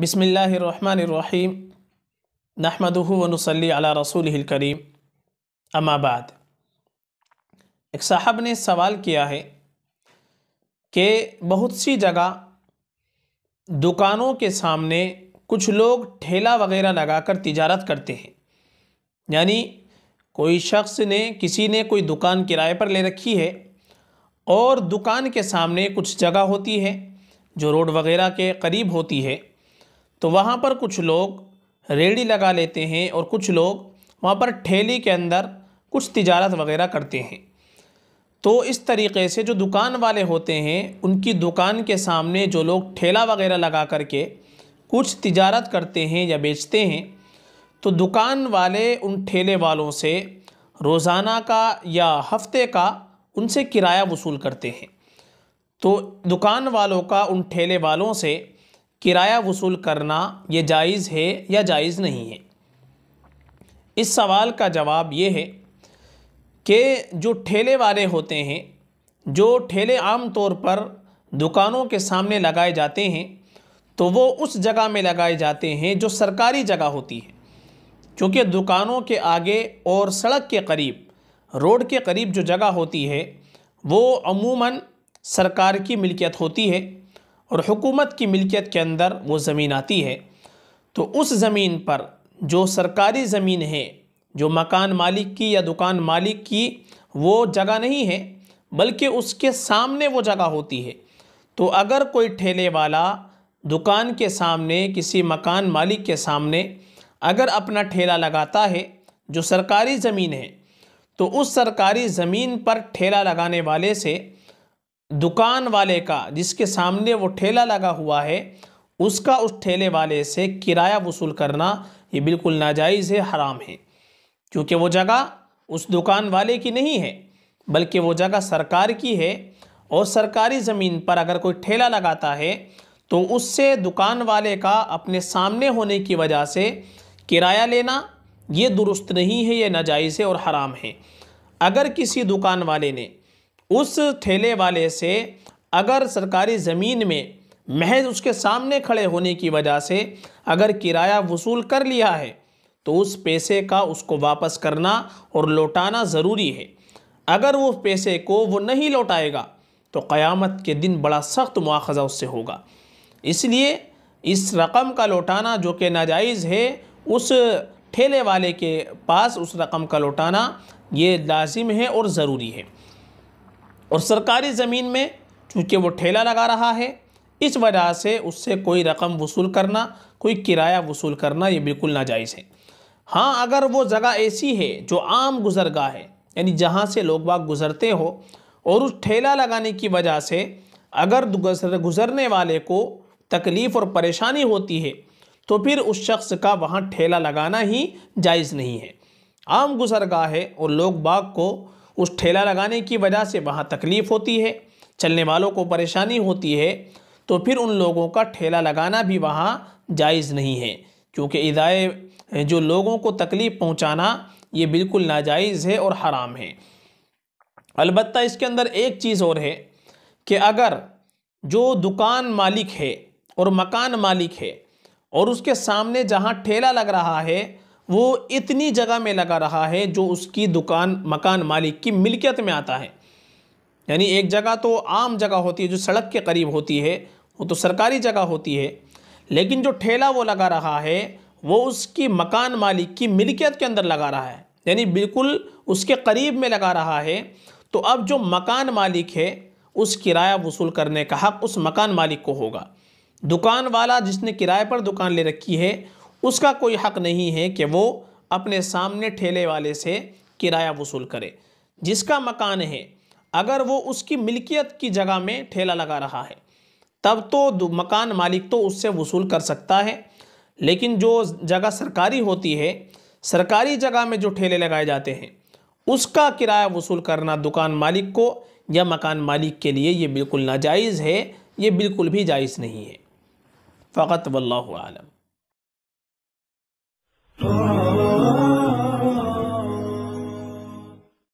बिसमीम नहमदहू वनसली अला रसूल करीम अमाबाद एक साहब ने सवाल किया है कि बहुत सी जगह दुकानों के सामने कुछ लोग ठेला वगैरह लगाकर तिजारत करते हैं यानी कोई शख्स ने किसी ने कोई दुकान किराए पर ले रखी है और दुकान के सामने कुछ जगह होती है जो रोड वगैरह के करीब होती है तो वहाँ पर कुछ लोग रेड़ी लगा लेते हैं और कुछ लोग वहाँ पर ठेली के अंदर कुछ तिजारत वगैरह करते हैं तो इस तरीके से जो दुकान वाले होते हैं उनकी दुकान के सामने जो लोग ठेला वगैरह लगा करके कुछ तिजारत करते हैं या बेचते हैं तो दुकान वाले उन ठेले वालों से रोज़ाना का या हफ्ते का उनसे किराया वसूल करते हैं तो दुकान वालों का उन ठेले वालों से किराया वसूल करना ये जायज़ है या जायज़ नहीं है इस सवाल का जवाब ये है कि जो ठेले वाले होते हैं जो ठेले आम तौर पर दुकानों के सामने लगाए जाते हैं तो वो उस जगह में लगाए जाते हैं जो सरकारी जगह होती है क्योंकि दुकानों के आगे और सड़क के करीब रोड के करीब जो जगह होती है वो अमूमन सरकार की मिल्कियत होती है और हुकूमत की मिल्कियत के अंदर वो ज़मीन आती है तो उस ज़मीन पर जो सरकारी ज़मीन है जो मकान मालिक की या दुकान मालिक की वो जगह नहीं है बल्कि उसके सामने वो जगह होती है तो अगर कोई ठेले वाला दुकान के सामने किसी मकान मालिक के सामने अगर अपना ठेला लगाता है जो सरकारी ज़मीन है तो उस सरकारी ज़मीन पर ठेला लगाने वाले से दुकान वाले का जिसके सामने वो ठेला लगा हुआ है उसका उस ठेले वाले से किराया वसूल करना ये बिल्कुल नाजायज़ है हराम है क्योंकि वो जगह उस दुकान वाले की नहीं है बल्कि वो जगह सरकार की है और सरकारी ज़मीन पर अगर कोई ठेला लगाता है तो उससे दुकान वाले का अपने सामने होने की वजह से किराया लेना ये दुरुस्त नहीं है ये नाजायज़ है और हराम है अगर किसी दुकान वाले ने उस ठेले वाले से अगर सरकारी ज़मीन में महज उसके सामने खड़े होने की वजह से अगर किराया वसूल कर लिया है तो उस पैसे का उसको वापस करना और लौटाना ज़रूरी है अगर वो पैसे को वो नहीं लौटाएगा तो क़यामत के दिन बड़ा सख्त मुआखजा उससे होगा इसलिए इस रकम का लौटाना जो कि नाजायज़ है उस ठेले वाले के पास उस रकम का लौटाना ये लाजिम है और ज़रूरी है और सरकारी ज़मीन में चूँकि वो ठेला लगा रहा है इस वजह से उससे कोई रकम वसूल करना कोई किराया वसूल करना ये बिल्कुल नाजायज़ है हाँ अगर वो जगह ऐसी है जो आम गुजरगाह है यानी जहाँ से लोग बाग गुज़रते हो और उस ठेला लगाने की वजह से अगर गुज़रने वाले को तकलीफ़ और परेशानी होती है तो फिर उस शख्स का वहाँ ठेला लगाना ही जायज़ नहीं है आम गुजरगा है और लोग बाग को उस ठेला लगाने की वजह से वहाँ तकलीफ़ होती है चलने वालों को परेशानी होती है तो फिर उन लोगों का ठेला लगाना भी वहाँ जायज़ नहीं है क्योंकि इदाए जो लोगों को तकलीफ़ पहुँचाना ये बिल्कुल नाजायज़ है और हराम है अलबत् इसके अंदर एक चीज़ और है कि अगर जो दुकान मालिक है और मकान मालिक है और उसके सामने जहाँ ठेला लग रहा है वो इतनी जगह में लगा रहा है जो उसकी दुकान मकान मालिक की मिलकियत में आता है यानी एक जगह तो आम जगह होती है जो सड़क के करीब होती है वो तो सरकारी जगह होती है लेकिन जो ठेला वो लगा रहा है वो उसकी मकान मालिक की मिलकियत के अंदर लगा रहा है यानी बिल्कुल उसके करीब में लगा रहा है तो अब जो मकान मालिक है उस किराया वसूल करने का हक़ उस मकान मालिक को होगा दुकान वाला जिसने किराए पर दुकान ले रखी है उसका कोई हक नहीं है कि वो अपने सामने ठेले वाले से किराया वसूल करे जिसका मकान है अगर वो उसकी मिल्कियत की जगह में ठेला लगा रहा है तब तो मकान मालिक तो उससे वसूल कर सकता है लेकिन जो जगह सरकारी होती है सरकारी जगह में जो ठेले लगाए जाते हैं उसका किराया वसूल करना दुकान मालिक को या मकान मालिक के लिए ये बिल्कुल नाजायज़ है ये बिल्कुल भी जायज़ नहीं है फ़कत वल्लम oh. oh, oh.